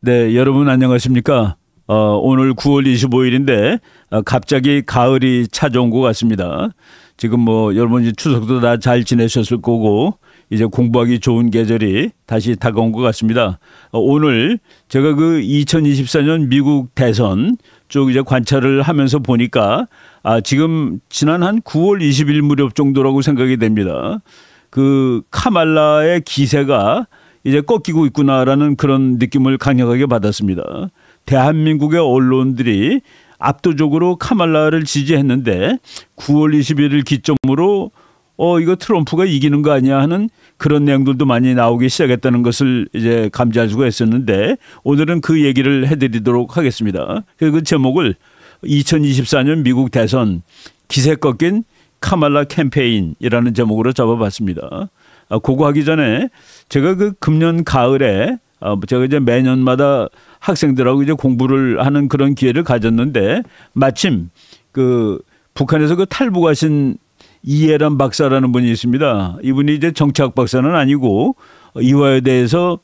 네, 여러분 안녕하십니까? 어, 오늘 9월 25일인데 어, 갑자기 가을이 찾아온 것 같습니다. 지금 뭐 여러분 이제 추석도 다 잘 지내셨을 거고 이제 공부하기 좋은 계절이 다시 다가온 것 같습니다. 어, 오늘 제가 그 2024년 미국 대선 쪽 이제 관찰을 하면서 보니까 아, 지금 지난 한 9월 20일 무렵 정도라고 생각이 됩니다. 그 카말라의 기세가 이제 꺾이고 있구나라는 그런 느낌을 강력하게 받았습니다. 대한민국의 언론들이 압도적으로 카말라를 지지했는데 9월 2 1일 기점으로 어 이거 트럼프가 이기는 거 아니야 하는 그런 내용들도 많이 나오기 시작했다는 것을 이제 감지할 수가 있었는데 오늘은 그 얘기를 해드리도록 하겠습니다. 그 제목을 2024년 미국 대선 기세 꺾인 카말라 캠페인이라는 제목으로 잡아봤습니다. 고고하기 어, 전에 제가 그 금년 가을에 어, 제가 이제 매년마다 학생들하고 이제 공부를 하는 그런 기회를 가졌는데 마침 그 북한에서 그 탈북하신 이해란 박사라는 분이 있습니다. 이분이 이제 정치학 박사는 아니고 이화에대해서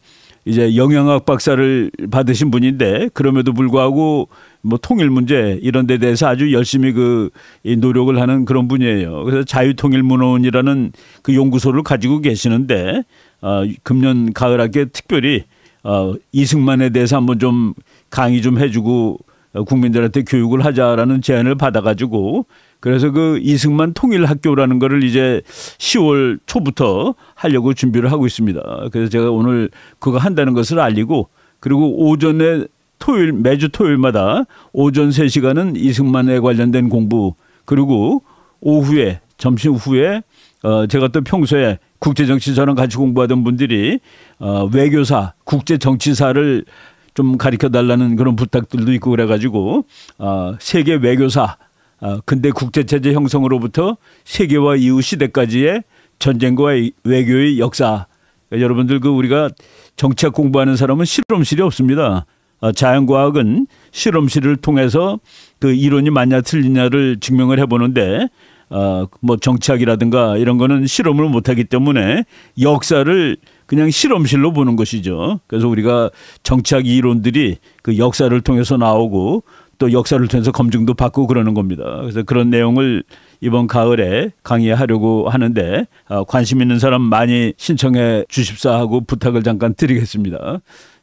이제 영양학 박사를 받으신 분인데 그럼에도 불구하고 뭐 통일 문제 이런 데 대해서 아주 열심히 그 노력을 하는 그런 분이에요. 그래서 자유통일문헌이라는 그 연구소를 가지고 계시는데 어, 금년 가을 학기에 특별히 어, 이승만에 대해서 한번 좀 강의 좀 해주고 어, 국민들한테 교육을 하자라는 제안을 받아가지고 그래서 그 이승만 통일학교라는 거를 이제 10월 초부터 하려고 준비를 하고 있습니다. 그래서 제가 오늘 그거 한다는 것을 알리고 그리고 오전에 토요일 매주 토요일마다 오전 3시간은 이승만에 관련된 공부 그리고 오후에 점심 후에 어 제가 또 평소에 국제 정치 저랑 같이 공부하던 분들이 어 외교사 국제 정치사를 좀 가르쳐 달라는 그런 부탁들도 있고 그래가지고 어 세계 외교사 어 근대 국제 체제 형성으로부터 세계와 이후 시대까지의 전쟁과 외교의 역사 여러분들 그 우리가 정치학 공부하는 사람은 실험실이 없습니다. 어, 자연과학은 실험실을 통해서 그 이론이 맞냐 틀리냐를 증명을 해보는데 어뭐 정치학이라든가 이런 거는 실험을 못하기 때문에 역사를 그냥 실험실로 보는 것이죠. 그래서 우리가 정치학 이론들이 그 역사를 통해서 나오고 또 역사를 통해서 검증도 받고 그러는 겁니다. 그래서 그런 내용을 이번 가을에 강의하려고 하는데 어, 관심 있는 사람 많이 신청해 주십사 하고 부탁을 잠깐 드리겠습니다.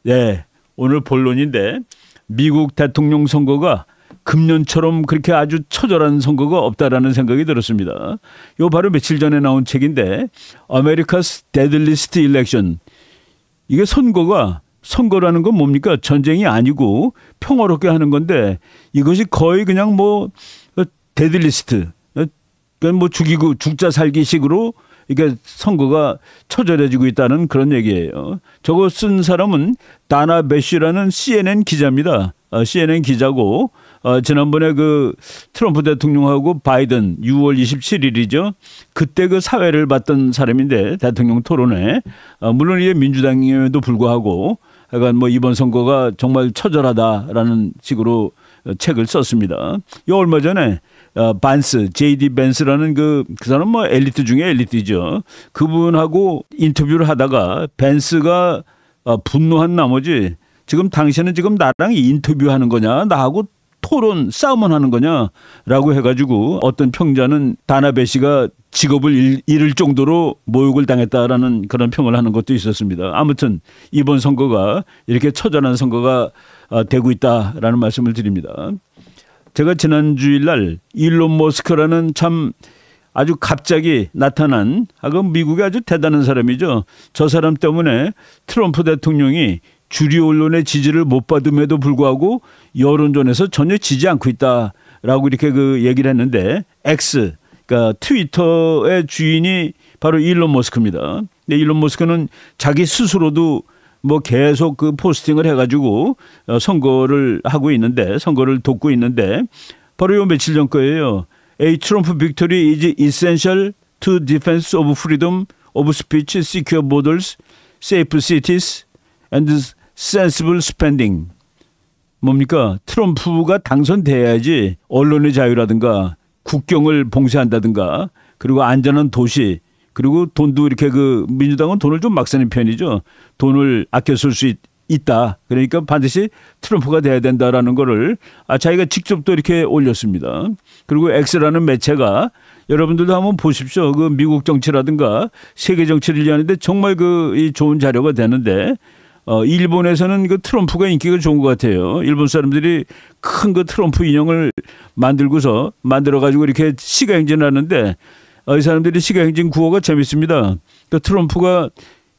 예, 오늘 본론인데 미국 대통령 선거가 금년처럼 그렇게 아주 처절한 선거가 없다라는 생각이 들었습니다. 요 바로 며칠 전에 나온 책인데 America's Deadliest Election 이게 선거가 선거라는 건 뭡니까? 전쟁이 아니고 평화롭게 하는 건데 이것이 거의 그냥 뭐 데드리스트 그러뭐 죽이고 죽자 살기식으로 이게 선거가 처절해지고 있다는 그런 얘기예요. 저거 쓴 사람은 다나 베쉬라는 CNN 기자입니다. 아, CNN 기자고 어, 지난번에 그 트럼프 대통령하고 바이든 6월 27일이죠. 그때 그 사회를 봤던 사람인데 대통령 토론회 어, 물론 이제 민주당임에도 불구하고 약간 뭐 이번 선거가 정말 처절하다라는 식으로 책을 썼습니다. 요 얼마 전에 어, 반스, JD 벤스라는 그, 그 사람 뭐 엘리트 중에 엘리트죠. 그분하고 인터뷰를 하다가 벤스가 어, 분노한 나머지 지금 당신은 지금 나랑 인터뷰하는 거냐? 나하고 토론 싸움을 하는 거냐라고 해가지고 어떤 평자는 다나베 씨가 직업을 잃을 정도로 모욕을 당했다라는 그런 평을 하는 것도 있었습니다. 아무튼 이번 선거가 이렇게 처절한 선거가 어, 되고 있다라는 말씀을 드립니다. 제가 지난 주일날 일론 머스크라는 참 아주 갑자기 나타난 아 그 미국의 아주 대단한 사람이죠. 저 사람 때문에 트럼프 대통령이 주류 언론의 지지를 못 받음에도 불구하고 여론전에서 전혀 지지 않고 있다라고 이렇게 그 얘기를 했는데 X 그러니까 트위터의 주인이 바로 일론 머스크입니다. 근데 일론 머스크는 자기 스스로도 뭐 계속 그 포스팅을 해가지고 선거를 하고 있는데 선거를 돕고 있는데 바로 요 며칠 전 거예요. A Trump victory is essential to defense of freedom of speech, secure borders, safe cities, and sensible spending. 뭡니까? 트럼프가 당선돼야지 언론의 자유라든가 국경을 봉쇄한다든가 그리고 안전한 도시 그리고 돈도 이렇게 그 민주당은 돈을 좀 막 쓰는 편이죠. 돈을 아껴 쓸 수 있다. 그러니까 반드시 트럼프가 돼야 된다라는 거를 아, 자기가 직접 또 이렇게 올렸습니다. 그리고 엑스라는 매체가 여러분들도 한번 보십시오. 그 미국 정치라든가 세계 정치를 하는데 정말 그 이 좋은 자료가 되는데 어, 일본에서는 그 트럼프가 인기가 좋은 것 같아요. 일본 사람들이 큰 그 트럼프 인형을 만들고서 만들어 가지고 이렇게 시가행진하는데 아, 이 사람들이 시가행진 구호가 재밌습니다. 그 트럼프가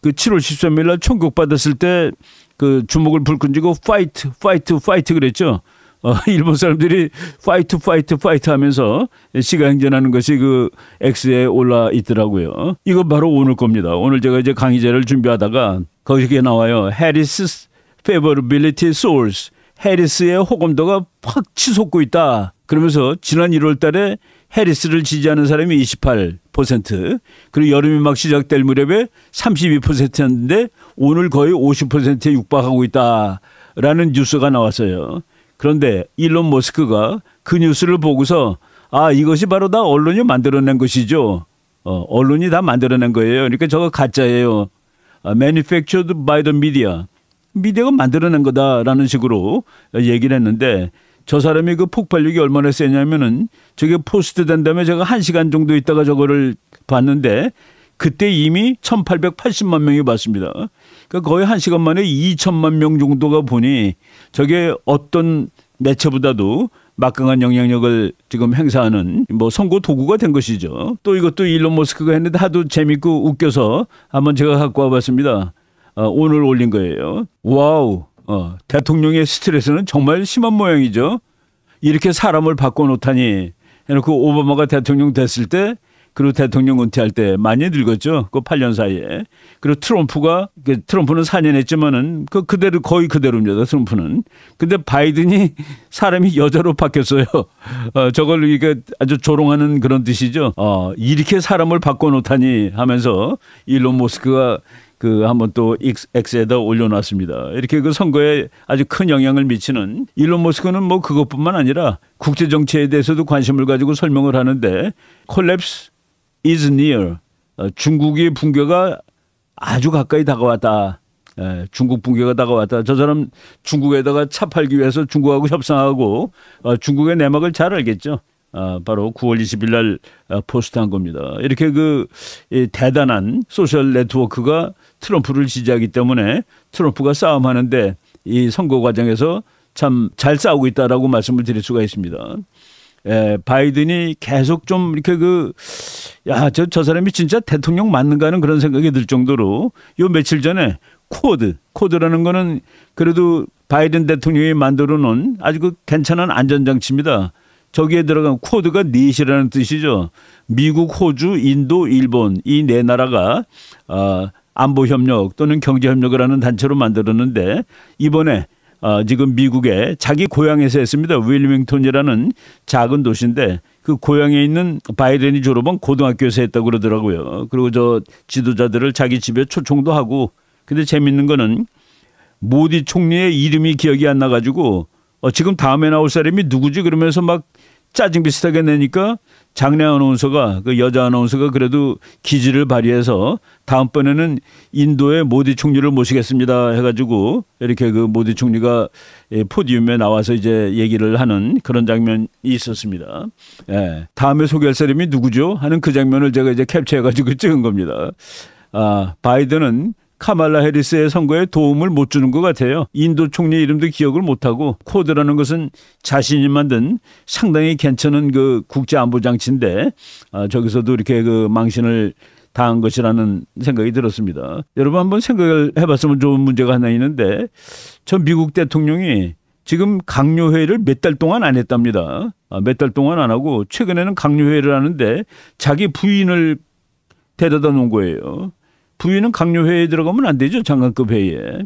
그 7월 13일 날 총격 받았을 때 그주목을 불끈 쥐고 파이트 파이트 파이트 그랬죠. 어, 일본 사람들이 파이트 파이트 파이트 하면서 시가행진하는 것이 그 X에 올라 있더라고요. 이거 바로 오늘 겁니다. 오늘 제가 이제 강의자를 준비하다가 거기에 나와요. 해리스 favorability source. 해리스의 호감도가 확 치솟고 있다. 그러면서 지난 1월 달에 해리스를 지지하는 사람이 28% 그리고 여름이 막 시작될 무렵에 32%였는데 오늘 거의 50%에 육박하고 있다라는 뉴스가 나왔어요. 그런데 일론 머스크가 그 뉴스를 보고서 아 이것이 바로 다 언론이 만들어낸 것이죠. 어, 언론이 다 만들어낸 거예요. 그러니까 저거 가짜예요. 아, manufactured by the media. 미디어가 만들어낸 거다라는 식으로 얘기를 했는데 저 사람이 그 폭발력이 얼마나 세냐면은 저게 포스트된 다음에 제가 한 시간 정도 있다가 저거를 봤는데 그때 이미 1880만 명이 봤습니다. 그러니까 거의 한 시간 만에 2천만 명 정도가 보니 저게 어떤 매체보다도 막강한 영향력을 지금 행사하는 뭐 선거 도구가 된 것이죠. 또 이것도 일론 머스크가 했는데 하도 재밌고 웃겨서 한번 제가 갖고 와봤습니다. 아, 오늘 올린 거예요. 와우. 어, 대통령의 스트레스는 정말 심한 모양이죠. 이렇게 사람을 바꿔놓다니 해놓고 그 오바마가 대통령 됐을 때 그리고 대통령 은퇴할 때 많이 늙었죠. 그 8년 사이에. 그리고 트럼프가 그 트럼프는 4년 했지만은 그 그대로 거의 그대로입니다. 트럼프는. 근데 바이든이 사람이 여자로 바뀌었어요. 어, 저걸 이게 아주 조롱하는 그런 뜻이죠. 어, 이렇게 사람을 바꿔 놓다니 하면서 일론 모스크가 그 한번 또 엑스에다 올려놨습니다. 이렇게 그 선거에 아주 큰 영향을 미치는 일론 머스크는 뭐 그것뿐만 아니라 국제 정치에 대해서도 관심을 가지고 설명을 하는데 콜랩스 is near 어, 중국의 붕괴가 아주 가까이 다가왔다. 예, 중국 붕괴가 다가왔다. 저 사람 중국에다가 차 팔기 위해서 중국하고 협상하고 어, 중국의 내막을 잘 알겠죠. 어, 바로 9월 20일 날 어, 포스트한 겁니다. 이렇게 그 대단한 소셜 네트워크가 트럼프를 지지하기 때문에 트럼프가 싸움하는데 이 선거 과정에서 참 잘 싸우고 있다라고 말씀을 드릴 수가 있습니다. 예, 바이든이 계속 좀 이렇게 그, 야, 저, 저 사람이 진짜 대통령 맞는가 하는 그런 생각이 들 정도로 요 며칠 전에 코드, 코드라는 거는 그래도 바이든 대통령이 만들어 놓은 아주 그 괜찮은 안전장치입니다. 저기에 들어간 쿼드가 넷이라는 뜻이죠. 미국, 호주, 인도, 일본 이 네 나라가 어, 아, 안보 협력 또는 경제 협력을 하는 단체로 만들었는데 이번에 어, 지금 미국의 자기 고향에서 했습니다. 윌밍턴이라는 작은 도시인데 그 고향에 있는 바이든이 졸업한 고등학교에서 했다고 그러더라고요. 그리고 저 지도자들을 자기 집에 초청도 하고 근데 재밌는 거는 모디 총리의 이름이 기억이 안 나가지고 어, 지금 다음에 나올 사람이 누구지? 그러면서 막 짜증 비슷하게 내니까 장례 아나운서가 그 여자 아나운서가 그래도 기지를 발휘해서 다음번에는 인도의 모디 총리를 모시겠습니다 해가지고 이렇게 그 모디 총리가 예, 포디움에 나와서 이제 얘기를 하는 그런 장면이 있었습니다. 예. 다음에 소개할 사람이 누구죠? 하는 그 장면을 제가 이제 캡처해가지고 찍은 겁니다. 아, 바이든은 카말라 해리스의 선거에 도움을 못 주는 것 같아요. 인도 총리 이름도 기억을 못하고 코드라는 것은 자신이 만든 상당히 괜찮은 그 국제안보장치인데 아, 저기서도 이렇게 그 망신을 당한 것이라는 생각이 들었습니다. 여러분 한번 생각을 해봤으면 좋은 문제가 하나 있는데 전 미국 대통령이 지금 강요회의를 몇 달 동안 안 했답니다. 아, 몇달 동안 안 하고 최근에는 강요회의를 하는데 자기 부인을 데려다 놓은 거예요. 부인은 강요회의에 들어가면 안 되죠. 장관급 회의에.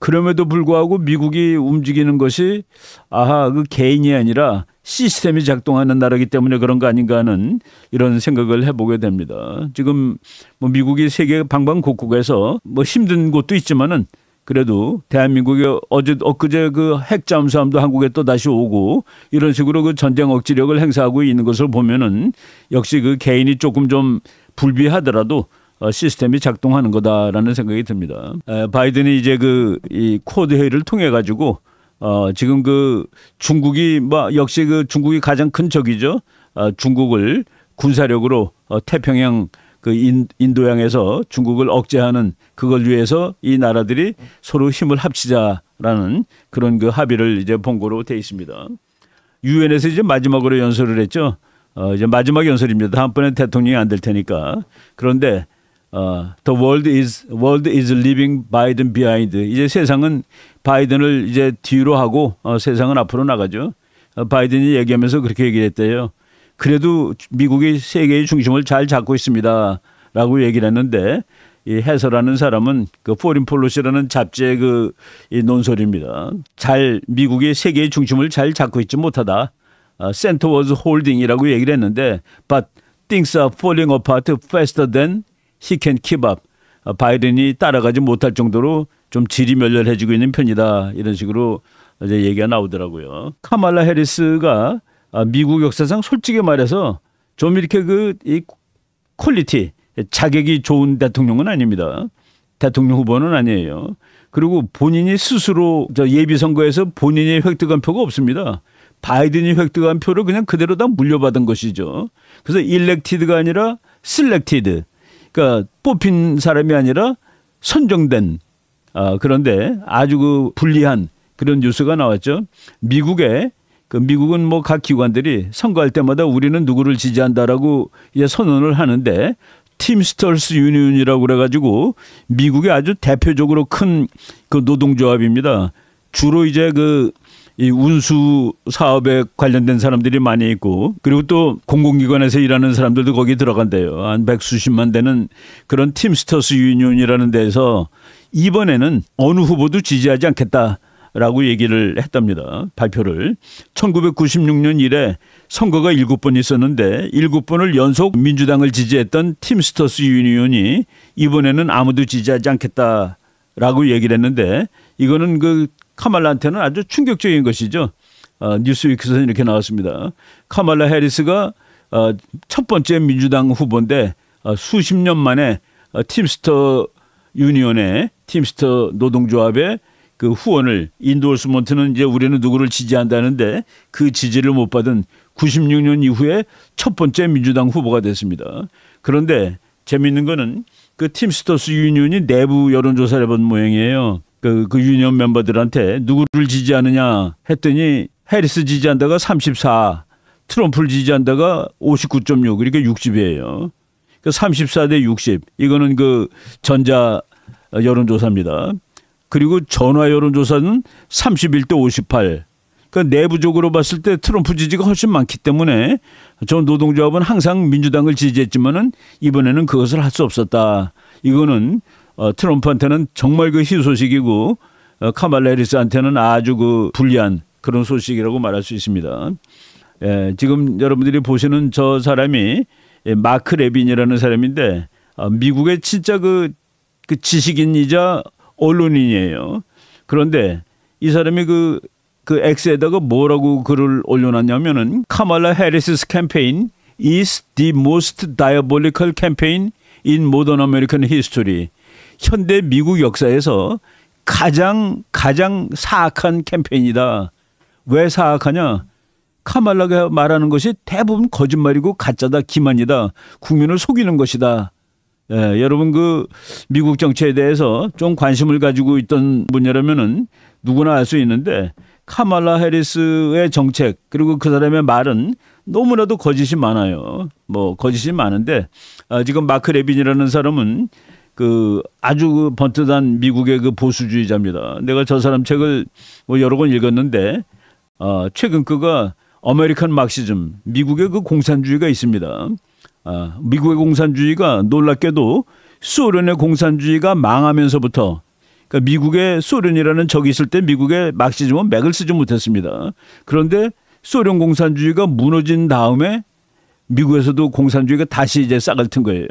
그럼에도 불구하고 미국이 움직이는 것이 아하 그 개인이 아니라 시스템이 작동하는 나라기 때문에 그런 거 아닌가 하는 이런 생각을 해보게 됩니다. 지금 뭐 미국이 세계 방방곡곡에서 뭐 힘든 곳도 있지만은 그래도 대한민국이 어제 엊그제 그 핵잠수함도 한국에 또 다시 오고 이런 식으로 그 전쟁 억지력을 행사하고 있는 것을 보면은 역시 그 개인이 조금 좀 불비하더라도 어, 시스템이 작동하는 거다라는 생각이 듭니다. 바이든이 이제 그이 코드 회의를 통해 가지고 어 지금 그 중국이 뭐 역시 그 중국이 가장 큰 적이죠. 어 중국을 군사력으로 어 태평양 그 인, 도양에서 중국을 억제하는 그걸 위해서 이 나라들이 서로 힘을 합치자라는 그런 그 합의를 이제 본거로 돼 있습니다. 유엔에서 이제 마지막으로 연설을 했죠. 어 이제 마지막 연설입니다. 다번에 대통령이 안 될 테니까. 그런데 어, the world is world is leaving Biden behind. 이제 세상은 바이든을 이제 뒤로 하고 어, 세상은 앞으로 나가죠. 어, 바이든이 얘기하면서 그렇게 얘기했대요. 그래도 미국이 세계의 중심을 잘 잡고 있습니다라고 얘기를 했는데 이 해설하는 사람은 그 포린 폴로시라는 잡지의 그이 논설입니다. 잘 미국이 세계의 중심을 잘 잡고 있지 못하다. 센터워즈 t e r 이라고 얘기를 했는데 but things are falling apart faster than 히켄 키밥 어, 바이든이 따라가지 못할 정도로 좀 질이 멸렬해지고 있는 편이다 이런 식으로 이제 얘기가 나오더라고요. 카말라 해리스가 아, 미국 역사상 솔직히 말해서 좀 이렇게 그이 퀄리티 자격이 좋은 대통령은 아닙니다. 대통령 후보는 아니에요. 그리고 본인이 스스로 예비 선거에서 본인이 획득한 표가 없습니다. 바이든이 획득한 표를 그냥 그대로 다 물려받은 것이죠. 그래서 일렉티드가 아니라 셀렉티드 그니까 뽑힌 사람이 아니라 선정된 어, 그런데 아주 그 불리한 그런 뉴스가 나왔죠. 미국에 그 미국은 뭐 각 기관들이 선거할 때마다 우리는 누구를 지지한다라고 이제 선언을 하는데 팀스털스 유니온이라고 그래가지고 미국의 아주 대표적으로 큰 그 노동조합입니다. 주로 이제 그이 운수 사업에 관련된 사람들이 많이 있고 그리고 또 공공기관에서 일하는 사람들도 거기 들어간대요. 한 백수십만 되는 그런 팀스터스 유니온이라는 데에서 이번에는 어느 후보도 지지하지 않겠다. 라고 얘기를 했답니다. 발표를. 1996년 이래 선거가 7번 있었는데 7번을 연속 민주당을 지지했던 팀스터스 유니온이 이번에는 아무도 지지하지 않겠다라고 얘기를 했는데 이거는 그 카말라한테는 아주 충격적인 것이죠. 어, 뉴스위크에서 이렇게 나왔습니다. 카말라 해리스가 어, 첫 번째 민주당 후보인데 어, 수십 년 만에 어, 팀스터 유니온의 팀스터 노동조합의 그 후원을 인도어스먼트는 이제 우리는 누구를 지지한다는데 그 지지를 못 받은 96년 이후에 첫 번째 민주당 후보가 됐습니다. 그런데 재미있는 거는 그 팀스터스 유니온이 내부 여론조사를 해본 모양이에요. 그, 그 유니언 멤버들한테 누구를 지지하느냐 했더니 해리스 지지한다가 34, 트럼프를 지지한다가 59.6 이렇게 60이에요. 그러니까 34 대 60 이거는 그 전자 여론조사입니다. 그리고 전화 여론조사는 31 대 58. 그러니까 내부적으로 봤을 때 트럼프 지지가 훨씬 많기 때문에 전 노동조합은 항상 민주당을 지지했지만은 이번에는 그것을 할 수 없었다. 이거는 어, 트럼프한테는 정말 그 희소식이고 어, 카말라 해리스한테는 아주 그 불리한 그런 소식이라고 말할 수 있습니다. 예, 지금 여러분들이 보시는 저 사람이 예, 마크 레빈이라는 사람인데 아, 미국의 진짜 그, 그 지식인이자 언론인이에요. 그런데 이 사람이 그, 그 X에다가 뭐라고 글을 올려놨냐면은 카말라 해리스 캠페인 is the most diabolical campaign in modern American history. 현대 미국 역사에서 가장 가장 사악한 캠페인이다. 왜 사악하냐? 카말라가 말하는 것이 대부분 거짓말이고 가짜다 기만이다 국민을 속이는 것이다. 예, 여러분 그 미국 정치에 대해서 좀 관심을 가지고 있던 분이라면은 누구나 알 수 있는데 카말라 해리스의 정책 그리고 그 사람의 말은 너무나도 거짓이 많아요. 뭐 거짓이 많은데 아, 지금 마크 레빈이라는 사람은 그 아주 그 번듯한 미국의 그 보수주의자입니다. 내가 저 사람 책을 뭐 여러 권 읽었는데 어, 최근 그가 아메리칸 막시즘 미국의 그 공산주의가 있습니다. 아, 미국의 공산주의가 놀랍게도 소련의 공산주의가 망하면서부터 그러니까 미국의 소련이라는 적이 있을 때 미국의 막시즘은 맥을 쓰지 못했습니다. 그런데 소련 공산주의가 무너진 다음에 미국에서도 공산주의가 다시 이제 싹을 튼 거예요.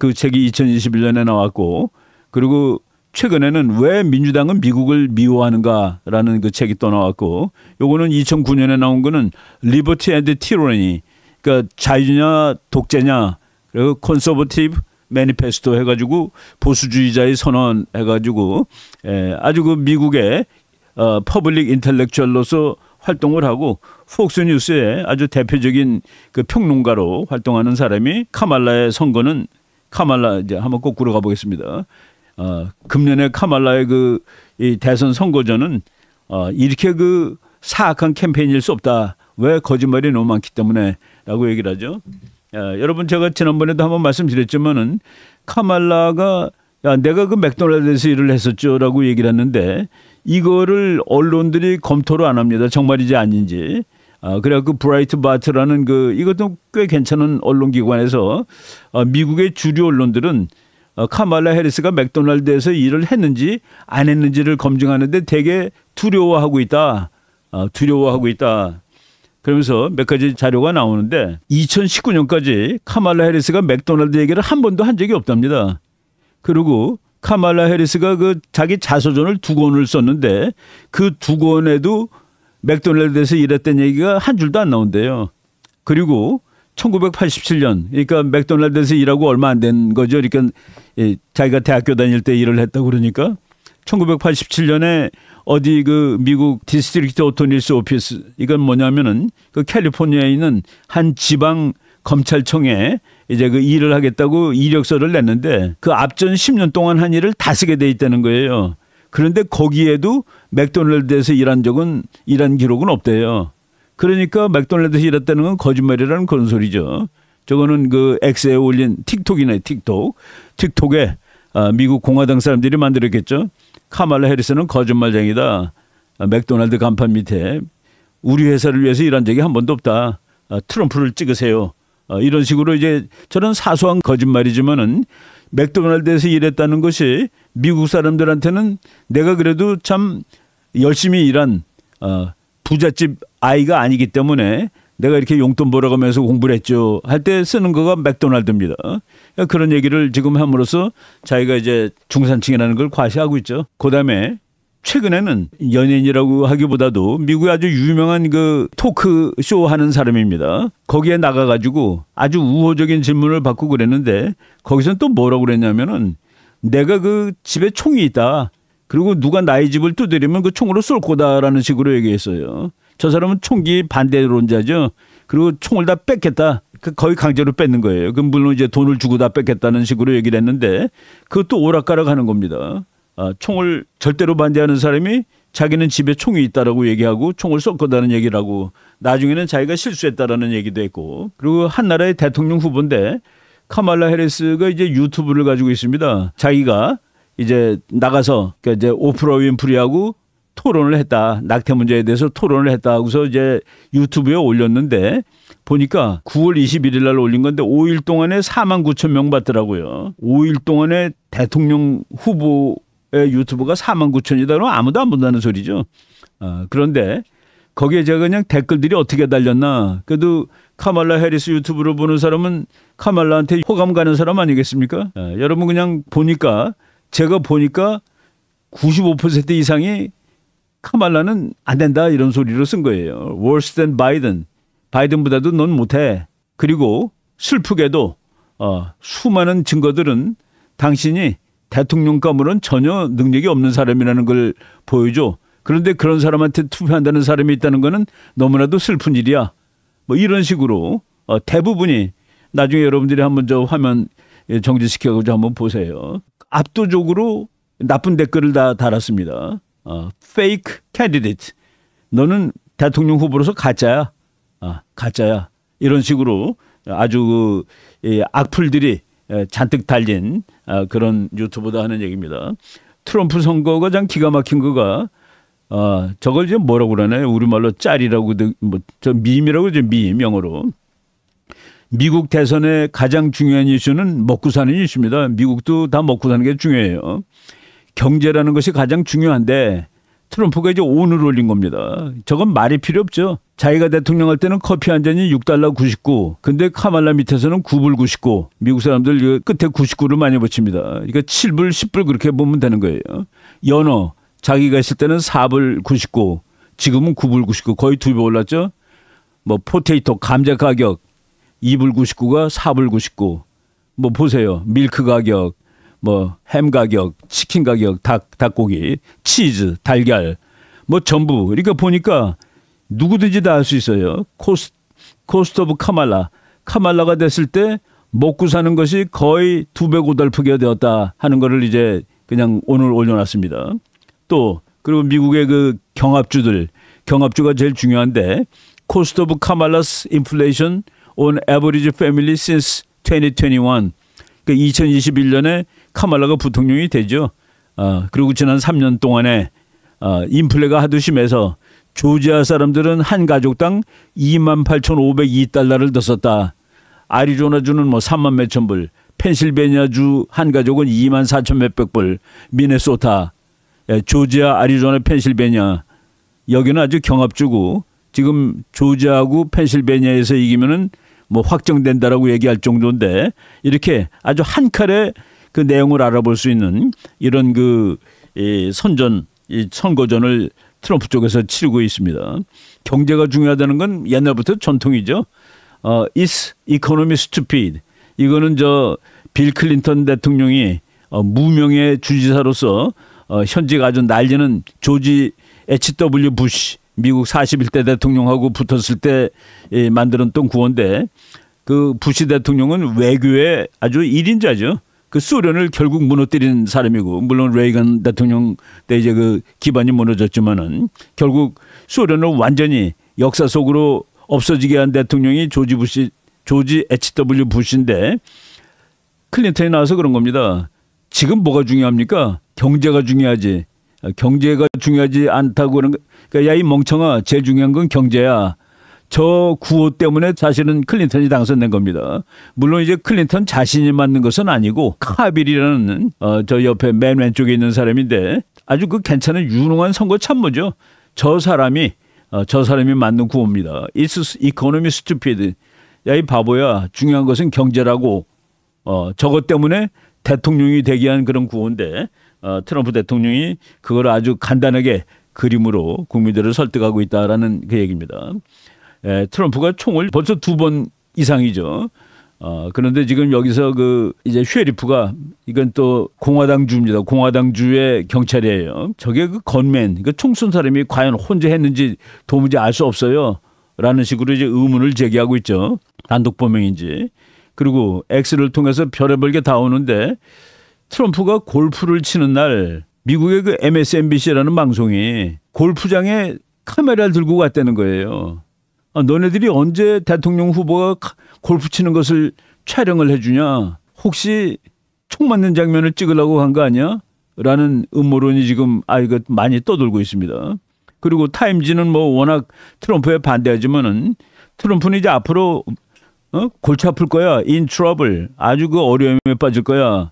그 책이 2021년에 나왔고 그리고 최근에는 왜 민주당은 미국을 미워하는가라는 그 책이 또 나왔고 요거는 2009년에 나온 거는 리버티 앤드 티로니 그러니까 자유냐 독재냐 그리고 컨서버티브 매니페스토 해가지고 보수주의자의 선언 해가지고 에, 예, 아주 그 미국의 어, 퍼블릭 인텔렉츄얼로서 활동을 하고 폭스 뉴스의 아주 대표적인 그 평론가로 활동하는 사람이 카말라의 선거는 카말라 이제 한번 거꾸로 가보겠습니다. 어, 금년에 카말라의 그 이 대선 선거전은 어, 이렇게 그 사악한 캠페인일 수 없다. 왜 거짓말이 너무 많기 때문에라고 얘기를 하죠. 야, 여러분 제가 지난번에도 한번 말씀드렸지만은 카말라가 야 내가 그 맥도날드에서 일을 했었죠라고 얘기를 했는데 이거를 언론들이 검토를 안 합니다. 정말이지 아닌지. 어, 그래 그 브라이트 바트라는 그 이것도 꽤 괜찮은 언론기관에서 어, 미국의 주류 언론들은 어, 카말라 해리스가 맥도날드에서 일을 했는지 안 했는지를 검증하는데 되게 두려워하고 있다. 어, 두려워하고 있다. 그러면서 몇 가지 자료가 나오는데 2019년까지 카말라 헤리스가 맥도날드 얘기를 한 번도 한 적이 없답니다. 그리고 카말라 헤리스가 그 자기 자서전을 두 권을 썼는데 그 두 권에도 맥도날드에서 일했던 얘기가 한 줄도 안 나온대요. 그리고 1987년 그러니까 맥도날드에서 일하고 얼마 안 된 거죠. 그러니까 자기가 대학교 다닐 때 일을 했다 고 그러니까 1987년에 어디 그 미국 디스트릭트 오토니스 오피스 이건 뭐냐면은 그 캘리포니아에 있는 한 지방 검찰청에 이제 그 일을 하겠다고 이력서를 냈는데 그 앞전 10년 동안 한 일을 다 쓰게 돼 있다는 거예요. 그런데 거기에도 맥도날드에서 일한 적은 일한 기록은 없대요. 그러니까 맥도날드에서 일했다는 건 거짓말이라는 그런 소리죠. 저거는 그 엑스에 올린 틱톡이네 틱톡. 틱톡에 아, 미국 공화당 사람들이 만들었겠죠. 카말라 해리스는 거짓말쟁이다. 아, 맥도날드 간판 밑에 우리 회사를 위해서 일한 적이 한 번도 없다. 아, 트럼프를 찍으세요. 아, 이런 식으로 이제 저런 사소한 거짓말이지만은 맥도날드에서 일했다는 것이 미국 사람들한테는 내가 그래도 참 열심히 일한 어, 부잣집 아이가 아니기 때문에 내가 이렇게 용돈 벌어가면서 공부를 했죠 할 때 쓰는 거가 맥도날드입니다. 어? 그런 얘기를 지금 함으로써 자기가 이제 중산층이라는 걸 과시하고 있죠. 그다음에 최근에는 연예인이라고 하기보다도 미국의 아주 유명한 그 토크쇼 하는 사람입니다. 거기에 나가가지고 아주 우호적인 질문을 받고 그랬는데 거기서는 또 뭐라고 그랬냐면은 내가 그 집에 총이 있다. 그리고 누가 나의 집을 두드리면 그 총으로 쏠 거다라는 식으로 얘기했어요. 저 사람은 총기 반대론자죠. 그리고 총을 다 뺏겠다. 그 거의 강제로 뺏는 거예요. 그 물론 이제 돈을 주고 다 뺏겠다는 식으로 얘기를 했는데 그것도 오락가락 하는 겁니다. 어, 총을 절대로 반대하는 사람이 자기는 집에 총이 있다라고 얘기하고 총을 쏠거다는 얘기를하고 나중에는 자기가 실수했다라는 얘기도 했고 그리고 한 나라의 대통령 후보인데 카말라 헤리스가 이제 유튜브를 가지고 있습니다. 자기가 이제 나가서 그러니까 이제 오프라 윈프리하고 토론을 했다. 낙태 문제에 대해서 토론을 했다 하고서 이제 유튜브에 올렸는데 보니까 9월 21일 날 올린 건데 5일 동안에 4만 9천 명 받더라고요. 5일 동안에 대통령 후보 예, 유튜브가 4만 9천이다 그러면 아무도 안 본다는 소리죠. 어, 그런데 거기에 제가 그냥 댓글들이 어떻게 달렸나. 그래도 카말라 해리스 유튜브를 보는 사람은 카말라한테 호감 가는 사람 아니겠습니까? 어, 여러분 그냥 보니까 제가 보니까 95% 이상이 카말라는 안 된다 이런 소리로 쓴 거예요. worse than Biden. 바이든보다도 넌 못해. 그리고 슬프게도 어, 수많은 증거들은 당신이 대통령감으로는 전혀 능력이 없는 사람이라는 걸 보여줘. 그런데 그런 사람한테 투표한다는 사람이 있다는 거는 너무나도 슬픈 일이야. 뭐 이런 식으로 어, 대부분이 나중에 여러분들이 한번 저 화면 예, 정지시켜가지고 한번 보세요. 압도적으로 나쁜 댓글을 다 달았습니다. 어, fake candidate. 너는 대통령 후보로서 가짜야. 아, 가짜야. 이런 식으로 아주 그이 예, 악플들이 예, 잔뜩 달린 아, 그런 유튜브다 하는 얘기입니다. 트럼프 선거 가장 기가 막힌 거가 아, 저걸 지금 뭐라고 그러나요? 우리말로 짤이라고 뭐저 밈이라고 그러죠. 밈 영어로. 미국 대선의 가장 중요한 이슈는 먹고 사는 이슈입니다. 미국도 다 먹고 사는 게 중요해요. 경제라는 것이 가장 중요한데 트럼프가 이제 온을 올린 겁니다. 저건 말이 필요 없죠. 자기가 대통령 할 때는 커피 한 잔이 6달러 99. 근데 카말라 밑에서는 9불 99. 미국 사람들 그 끝에 99를 많이 붙입니다. 그러니까 7불, 10불 그렇게 보면 되는 거예요. 연어. 자기가 있을 때는 4불 99. 지금은 9불 99. 거의 두 배 올랐죠. 뭐 포테이토 감자 가격 2불 99가 4불 99. 뭐 보세요. 밀크 가격 뭐햄 가격, 치킨 가격, 닭 닭고기, 치즈, 달걀 뭐 전부 그러니까 보니까 누구든지 다 할 수 있어요. 코스 코스트 오브 카말라 카말라가 됐을 때 먹고 사는 것이 거의 두 배 고달프게 되었다 하는 거를 이제 그냥 오늘 올려놨습니다. 또 그리고 미국의 그 경합주들 경합주가 제일 중요한데 코스트 오브 카말라스 인플레이션 온 에버리지 패밀리 since 2021 그러니까 2021년에 카말라가 부통령이 되죠. 어, 그리고 지난 3년 동안에 어, 인플레가 하도 심해서 조지아 사람들은 한 가족당 28,502달러를 더 썼다. 아리조나주는 뭐 3만 몇천 불, 펜실베니아주 한 가족은 2만 4천 몇백 불, 미네소타, 예, 조지아, 아리조나, 펜실베니아 여기는 아주 경합주고 지금 조지아하고 펜실베니아에서 이기면은 뭐 확정된다라고 얘기할 정도인데 이렇게 아주 한 칼에 그 내용을 알아볼 수 있는 이런 그 이 선전 이 선거전을 트럼프 쪽에서 치르고 있습니다. 경제가 중요하다는 건 옛날부터 전통이죠. 어, is economy stupid. 이거는 저 빌 클린턴 대통령이 어, 무명의 주지사로서 어, 현직 아주 날리는 조지 H.W. 부시 미국 41대 대통령하고 붙었을 때 예, 만들었던 구원데 그 부시 대통령은 외교의 아주 일인자죠 그 소련을 결국 무너뜨린 사람이고 물론 레이건 대통령 때 이제 그 기반이 무너졌지만은 결국 소련을 완전히 역사 속으로 없어지게 한 대통령이 조지 부시 조지 H.W. 부시인데 클린턴이 나와서 그런 겁니다. 지금 뭐가 중요합니까? 경제가 중요하지. 경제가 중요하지 않다고 그런 그러니까 야이 멍청아 제일 중요한 건 경제야. 저 구호 때문에 사실은 클린턴이 당선된 겁니다. 물론 이제 클린턴 자신이 맞는 것은 아니고 카빌이라는 어, 저 옆에 맨 왼쪽에 있는 사람인데 아주 그 괜찮은 유능한 선거 참모죠. 저 사람이 어, 저 사람이 맞는 구호입니다. It's economy stupid. 야이 바보야 중요한 것은 경제라고 어, 저것 때문에 대통령이 되기 한 그런 구호인데 어, 트럼프 대통령이 그걸 아주 간단하게 그림으로 국민들을 설득하고 있다라는 그 얘기입니다. 에, 예, 트럼프가 총을 벌써 두 번 이상이죠. 어, 그런데 지금 여기서 그 이제 쉐리프가 이건 또 공화당 주입니다. 공화당 주의 경찰이에요. 저게 그 건맨, 그 총 쏜 사람이 과연 혼자 했는지 도무지 알 수 없어요. 라는 식으로 이제 의문을 제기하고 있죠. 단독 범행인지. 그리고 엑스를 통해서 별의별 게 다 오는데 트럼프가 골프를 치는 날 미국의 그 MSNBC라는 방송이 골프장에 카메라를 들고 갔다는 거예요. 아, 너네들이 언제 대통령 후보가 골프 치는 것을 촬영을 해주냐? 혹시 총 맞는 장면을 찍으려고 한 거 아니야? 라는 음모론이 지금 아이가 많이 떠돌고 있습니다. 그리고 타임지는 뭐 워낙 트럼프에 반대하지만은 트럼프는 이제 앞으로 어? 골치 아플 거야. 인 트러블. 아주 그 어려움에 빠질 거야.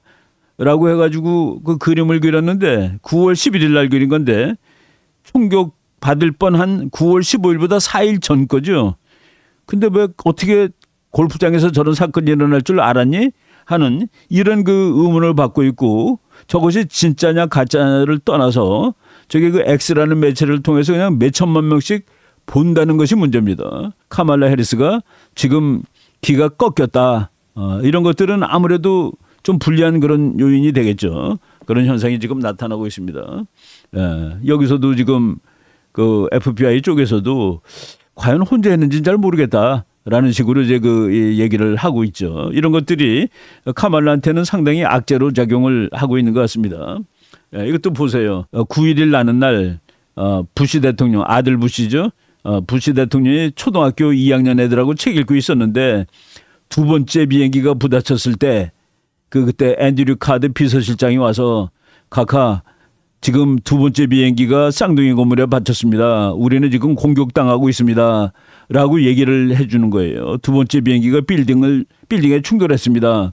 라고 해가지고 그 그림을 그렸는데 9월 11일 날 그린 건데 총격 받을 뻔 한 9월 15일보다 4일 전 거죠. 근데 왜 어떻게 골프장에서 저런 사건이 일어날 줄 알았니? 하는 이런 그 의문을 받고 있고 저것이 진짜냐 가짜냐를 떠나서 저게 그 X라는 매체를 통해서 그냥 몇 천만 명씩 본다는 것이 문제입니다. 카말라 해리스가 지금 기가 꺾였다. 어, 이런 것들은 아무래도 좀 불리한 그런 요인이 되겠죠. 그런 현상이 지금 나타나고 있습니다. 예, 여기서도 지금 그 FBI 쪽에서도 과연 혼자 했는지는 잘 모르겠다. 라는 식으로 이제 그 얘기를 하고 있죠. 이런 것들이 카말라한테는 상당히 악재로 작용을 하고 있는 것 같습니다. 예, 이것도 보세요. 9.11 어, 나는 날 어, 부시 대통령 아들 부시죠. 어, 부시 대통령이 초등학교 2학년 애들하고 책 읽고 있었는데 두 번째 비행기가 부딪혔을 때 그 그때 앤드류 카드 비서실장이 와서 카카 지금 두 번째 비행기가 쌍둥이 건물에 받쳤습니다. 우리는 지금 공격당하고 있습니다. 라고 얘기를 해주는 거예요. 두 번째 비행기가 빌딩을, 빌딩에 충돌했습니다.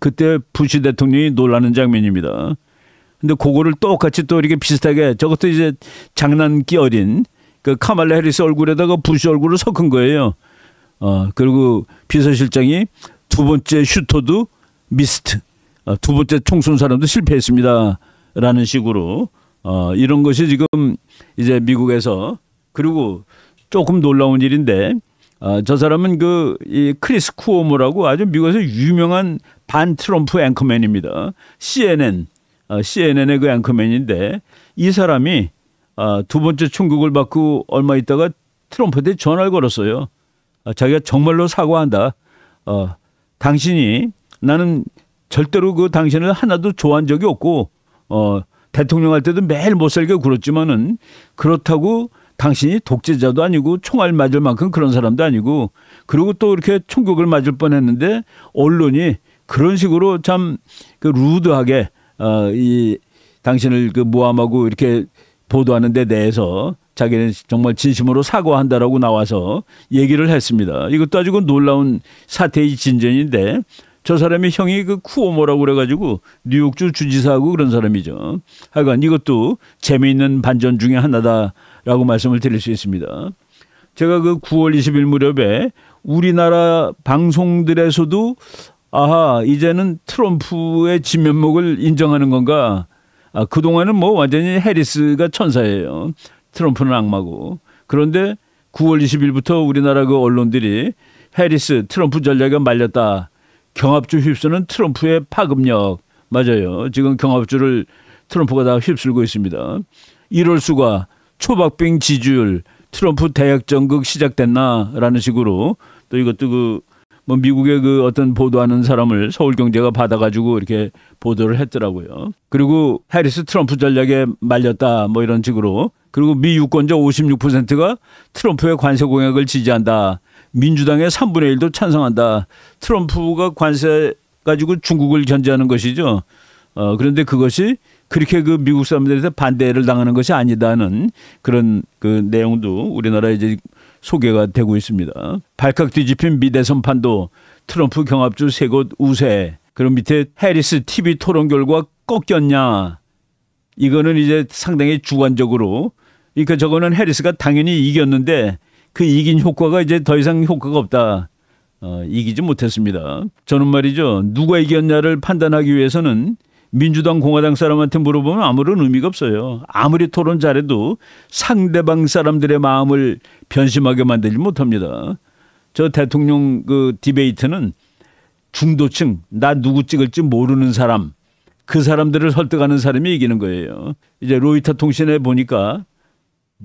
그때 부시 대통령이 놀라는 장면입니다. 근데 그거를 똑같이 또 이렇게 비슷하게 저것도 이제 장난기 어린 그 카말라 해리스 얼굴에다가 부시 얼굴을 섞은 거예요. 어, 그리고 비서실장이 두 번째 슈터도 미스트, 어, 두 번째 총선 사람도 실패했습니다. 라는 식으로 어, 이런 것이 지금 이제 미국에서 그리고 조금 놀라운 일인데 어, 저 사람은 그 이 크리스 쿠오모라고 아주 미국에서 유명한 반 트럼프 앵커맨입니다. CNN 어, CNN의 그 앵커맨인데 이 사람이 어, 두 번째 충격을 받고 얼마 있다가 트럼프한테 전화를 걸었어요. 어, 자기가 정말로 사과한다. 어, 당신이 나는 절대로 그 당신을 하나도 좋아한 적이 없고 어 대통령 할 때도 매일 못 살게 굴었지만은 그렇다고 당신이 독재자도 아니고 총알 맞을 만큼 그런 사람도 아니고 그리고 또 이렇게 총격을 맞을 뻔했는데 언론이 그런 식으로 참 그 루드하게 어 이 당신을 그 모함하고 이렇게 보도하는 데 대해서 자기는 정말 진심으로 사과한다라고 나와서 얘기를 했습니다. 이것도 아주 그 놀라운 사태의 진전인데 저 사람이 형이 그 쿠오모라고 그래가지고 뉴욕주 주지사하고 그런 사람이죠. 하여간 이것도 재미있는 반전 중에 하나다라고 말씀을 드릴 수 있습니다. 제가 그 9월 20일 무렵에 우리나라 방송들에서도 아하 이제는 트럼프의 진면목을 인정하는 건가? 아 그동안은 뭐 완전히 해리스가 천사예요. 트럼프는 악마고. 그런데 9월 20일부터 우리나라 그 언론들이 해리스 트럼프 전략에 말렸다. 경합주 휩쓰는 트럼프의 파급력 맞아요. 지금 경합주를 트럼프가 다 휩쓸고 있습니다. 이럴 수가 초박빙 지지율 트럼프 대역 전극 시작됐나라는 식으로 또 이것도 그뭐 미국의 그 어떤 보도하는 사람을 서울경제가 받아가지고 이렇게 보도를 했더라고요. 그리고 해리스 트럼프 전략에 말렸다 뭐 이런 식으로 그리고 미 유권자 56%가 트럼프의 관세 공약을 지지한다 민주당의 3분의 1도 찬성한다. 트럼프가 관세 가지고 중국을 견제하는 것이죠. 어, 그런데 그것이 그렇게 그 미국 사람들한테 반대를 당하는 것이 아니다는 그런 그 내용도 우리나라에 이제 소개가 되고 있습니다. 발칵 뒤집힌 미대선판도 트럼프 경합주 세 곳 우세. 그럼 밑에 해리스 TV 토론 결과 꺾였냐. 이거는 이제 상당히 주관적으로. 그러니까 저거는 해리스가 당연히 이겼는데 그 이긴 효과가 이제 더 이상 효과가 없다. 어, 이기지 못했습니다. 저는 말이죠. 누가 이겼냐를 판단하기 위해서는 민주당 공화당 사람한테 물어보면 아무런 의미가 없어요. 아무리 토론 잘해도 상대방 사람들의 마음을 변심하게 만들지 못합니다. 저 대통령 그 디베이트는 중도층 나 누구 찍을지 모르는 사람 그 사람들을 설득하는 사람이 이기는 거예요. 이제 로이터 통신에 보니까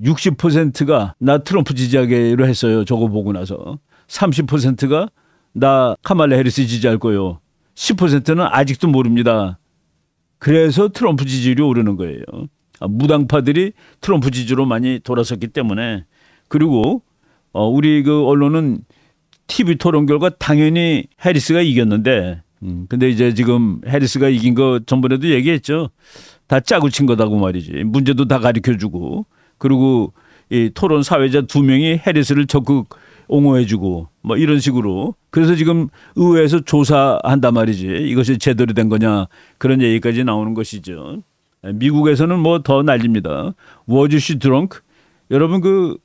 60%가 나 트럼프 지지하기로 했어요. 저거 보고 나서. 30%가 나 카말라 헤리스 지지할 거요. 10%는 아직도 모릅니다. 그래서 트럼프 지지율이 오르는 거예요. 아, 무당파들이 트럼프 지지로 많이 돌아섰기 때문에 그리고 어, 우리 그 언론은 TV 토론 결과 당연히 해리스가 이겼는데 음, 근데 이제 지금 해리스가 이긴 거 전번에도 얘기했죠. 다 짜고 친 거다고 말이지. 문제도 다 가르쳐 주고 그리고 이 토론 사회자 두 명이 해리스를 적극 옹호해주고 뭐 이런 식으로 그래서 지금 의회에서 조사한단 말이지 이것이 제대로 된 거냐 그런 얘기까지 나오는 것이죠. 미국에서는 뭐 더 난립니다. 워즈시 드렁크 여러분 그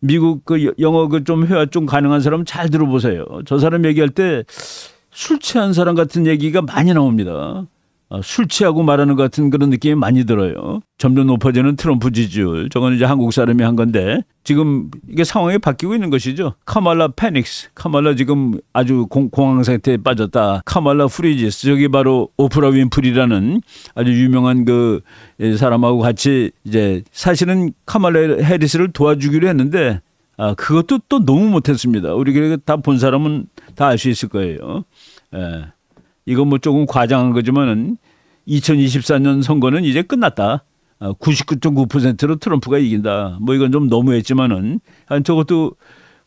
미국 그 영어 그 좀 회화 좀 가능한 사람 잘 들어보세요. 저 사람 얘기할 때 술 취한 사람 같은 얘기가 많이 나옵니다. 어, 술 취하고 말하는 것 같은 그런 느낌이 많이 들어요. 점점 높아지는 트럼프 지지율. 저건 이제 한국 사람이 한 건데 지금 이게 상황이 바뀌고 있는 것이죠. 카말라 패닉스. 카말라 지금 아주 공, 공황 상태에 빠졌다. 카말라 프리지스. 저기 바로 오프라 윈프리라는 아주 유명한 그 예, 사람하고 같이 이제 사실은 카말라 해리스를 도와주기로 했는데 아, 그것도 또 너무 못했습니다. 우리 그 다 본 사람은 다 알 수 있을 거예요. 예. 이건 뭐 조금 과장한 거지만은 2024년 선거는 이제 끝났다. 99.9%로 아, 트럼프가 이긴다. 뭐 이건 좀 너무했지만은 한 저것도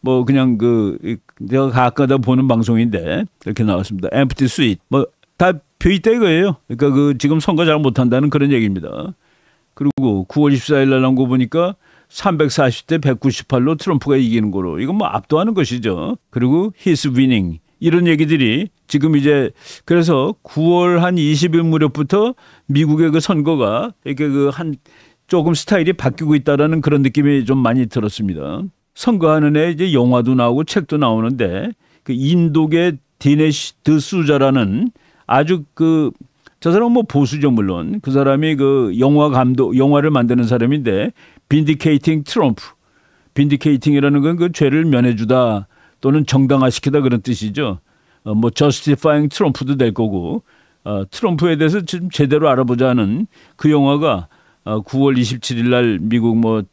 뭐 그냥 그 내가 가끔가다 보는 방송인데 이렇게 나왔습니다. 엠프티 스윗 뭐다 표의대 이거예요. 그러니까 그 지금 선거 잘 못한다는 그런 얘기입니다. 그리고 9월 2 4일날 나온 거 보니까 340대 198로 트럼프가 이기는 거로 이건 뭐 압도하는 것이죠. 그리고 히스 위닝 이런 얘기들이 지금 이제 그래서 9월 한 20일 무렵부터 미국의 그 선거가 이렇게 그 한 조금 스타일이 바뀌고 있다라는 그런 느낌이 좀 많이 들었습니다. 선거하는 해 이제 영화도 나오고 책도 나오는데 그 인도계 디네시 드수자라는 아주 그 저 사람은 뭐 보수죠 물론 그 사람이 그 영화 감독 영화를 만드는 사람인데 빈디케이팅 트럼프 빈디케이팅이라는 건 그 죄를 면해주다 또는 정당화시키다 그런 뜻이죠. 어, 뭐 justifying 트럼프도 될 거고 어, 트럼프에 대해서 지금 제대로 알아보자는 그 영화가 어, 9월 27일 날 미국 뭐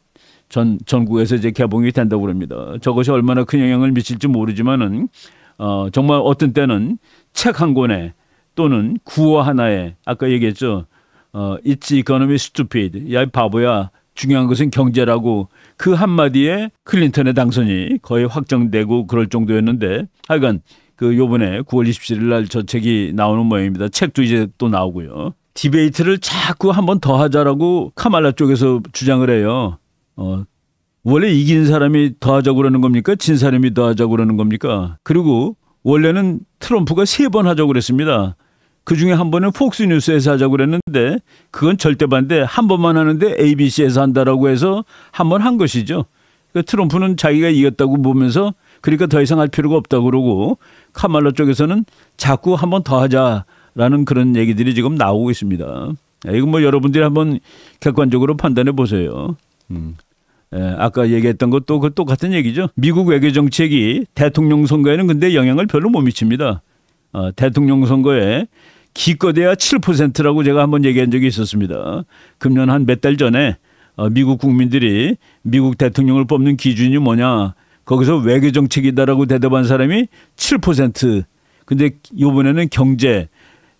전, 전국에서 이제 개봉이 된다고 그럽니다. 저것이 얼마나 큰 영향을 미칠지 모르지만은 어, 정말 어떤 때는 책 한 권에 또는 구호 하나에 아까 얘기했죠. 어, It's economy stupid. 야, 바보야. 중요한 것은 경제라고 그 한마디에 클린턴의 당선이 거의 확정되고 그럴 정도였는데 하여간 그 요번에 9월 27일 날 저 책이 나오는 모양입니다. 책도 이제 또 나오고요. 디베이트를 자꾸 한 번 더 하자라고 카말라 쪽에서 주장을 해요. 어, 원래 이긴 사람이 더 하자고 그러는 겁니까? 진 사람이 더 하자고 그러는 겁니까? 그리고 원래는 트럼프가 세 번 하자고 그랬습니다. 그 중에 한 번은 폭스뉴스에서 하자고 그랬는데 그건 절대 반대 한 번만 하는데 ABC에서 한다라고 해서 한 번 한 것이죠. 그러니까 트럼프는 자기가 이겼다고 보면서 그러니까 더 이상 할 필요가 없다고 그러고 카말라 쪽에서는 자꾸 한 번 더 하자라는 그런 얘기들이 지금 나오고 있습니다. 예, 이건 뭐 여러분들이 한번 객관적으로 판단해 보세요. 음. 예, 아까 얘기했던 것도 그 똑같은 얘기죠. 미국 외교 정책이 대통령 선거에는 근데 영향을 별로 못 미칩니다. 어, 대통령 선거에 기껏해야 7%라고 제가 한번 얘기한 적이 있었습니다. 금년 한 몇 달 전에 어, 미국 국민들이 미국 대통령을 뽑는 기준이 뭐냐 거기서 외교 정책이다라고 대답한 사람이 7%. 근데 요번에는 경제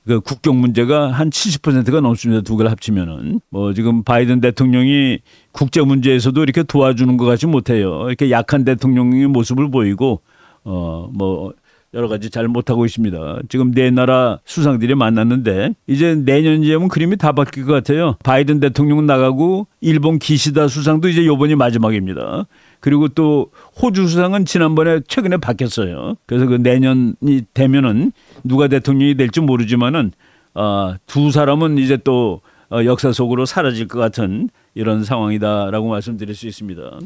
그 국경 문제가 한 70%가 넘습니다. 두 개를 합치면은 뭐 지금 바이든 대통령이 국제 문제에서도 이렇게 도와주는 것 같지 못해요. 이렇게 약한 대통령의 모습을 보이고 어뭐 여러 가지 잘 못하고 있습니다. 지금 네 나라 수상들이 만났는데 이제 내년이면 그림이 다 바뀔 것 같아요. 바이든 대통령 나가고 일본 기시다 수상도 이제 요번이 마지막입니다. 그리고 또 호주 수상은 지난번에 최근에 바뀌었어요. 그래서 그 내년이 되면은 누가 대통령이 될지 모르지만은 어, 두 사람은 이제 또 어, 역사 속으로 사라질 것 같은 이런 상황이다라고 말씀드릴 수 있습니다.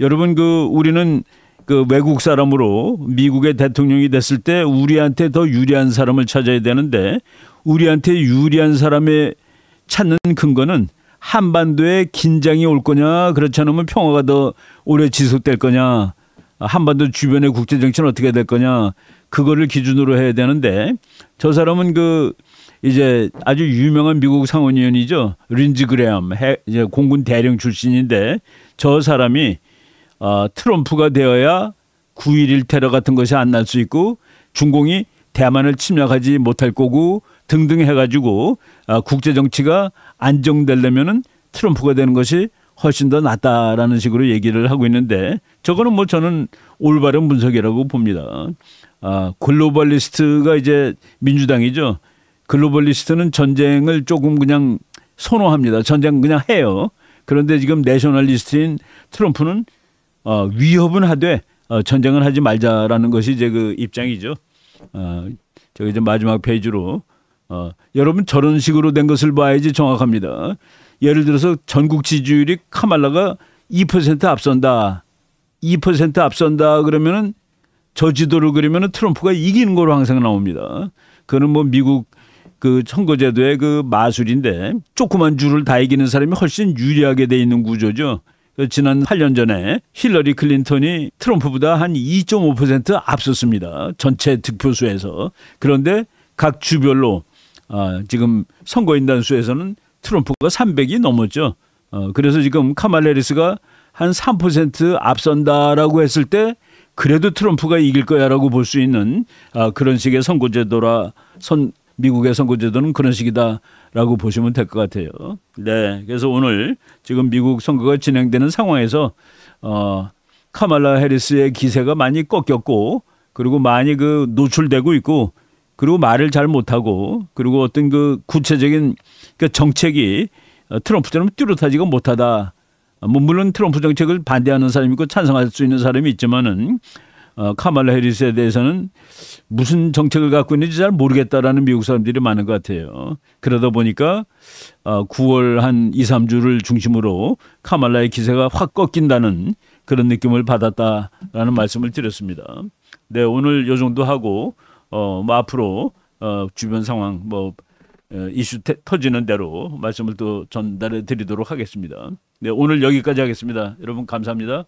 여러분 그 우리는 그 외국 사람으로 미국의 대통령이 됐을 때 우리한테 더 유리한 사람을 찾아야 되는데 우리한테 유리한 사람의 찾는 근거는 한반도에 긴장이 올 거냐 그렇지 않으면 평화가 더 오래 지속될 거냐 한반도 주변의 국제 정치는 어떻게 될 거냐 그거를 기준으로 해야 되는데 저 사람은 그 이제 아주 유명한 미국 상원의원이죠 린지 그레엄 해, 공군 대령 출신인데 저 사람이 어, 트럼프가 되어야 9.11 테러 같은 것이 안 날 수 있고 중공이 대만을 침략하지 못할 거고 등등 해가지고 어, 국제 정치가 안정되려면은 트럼프가 되는 것이 훨씬 더 낫다라는 식으로 얘기를 하고 있는데 저거는 뭐 저는 올바른 분석이라고 봅니다. 아, 글로벌리스트가 이제 민주당이죠. 글로벌리스트는 전쟁을 조금 그냥 선호합니다. 전쟁 그냥 해요. 그런데 지금 내셔널리스트인 트럼프는 어, 위협은 하되 어, 전쟁은 하지 말자라는 것이 이제 그 입장이죠. 어, 저 이제 마지막 페이지로 어, 여러분 저런 식으로 된 것을 봐야지 정확합니다. 예를 들어서 전국 지지율이 카말라가 2% 앞선다. 2% 앞선다 그러면은 저 지도를 그리면은 트럼프가 이기는 거로 항상 나옵니다. 그는 뭐 미국 그 선거제도의 그 마술인데 조그만 줄을 다 이기는 사람이 훨씬 유리하게 돼 있는 구조죠. 지난 8년 전에 힐러리 클린턴이 트럼프보다 한 2.5% 앞섰습니다. 전체 득표수에서. 그런데 각 주별로 아, 지금 선거인단 수에서는 트럼프가 300이 넘었죠. 어, 그래서 지금 카말레리스가 한 3% 앞선다라고 했을 때 그래도 트럼프가 이길 거야라고 볼 수 있는 아, 그런 식의 선거제도라 선 미국의 선거제도는 그런 식이다 라고 보시면 될 것 같아요. 네. 그래서 오늘 지금 미국 선거가 진행되는 상황에서 어, 카말라 해리스의 기세가 많이 꺾였고 그리고 많이 그 노출되고 있고 그리고 말을 잘 못하고 그리고 어떤 그 구체적인 그 정책이 어, 트럼프처럼 뚜렷하지가 못하다. 뭐 물론 트럼프 정책을 반대하는 사람이 있고 찬성할 수 있는 사람이 있지만은 어, 카말라 해리스에 대해서는 무슨 정책을 갖고 있는지 잘 모르겠다라는 미국 사람들이 많은 것 같아요. 그러다 보니까 어, 9월 한 2, 3주를 중심으로 카말라의 기세가 확 꺾인다는 그런 느낌을 받았다라는 말씀을 드렸습니다. 네, 오늘 요 정도 하고 어, 뭐 앞으로 어, 주변 상황 뭐 어, 이슈 태, 터지는 대로 말씀을 또 전달해 드리도록 하겠습니다. 네, 오늘 여기까지 하겠습니다. 여러분 감사합니다.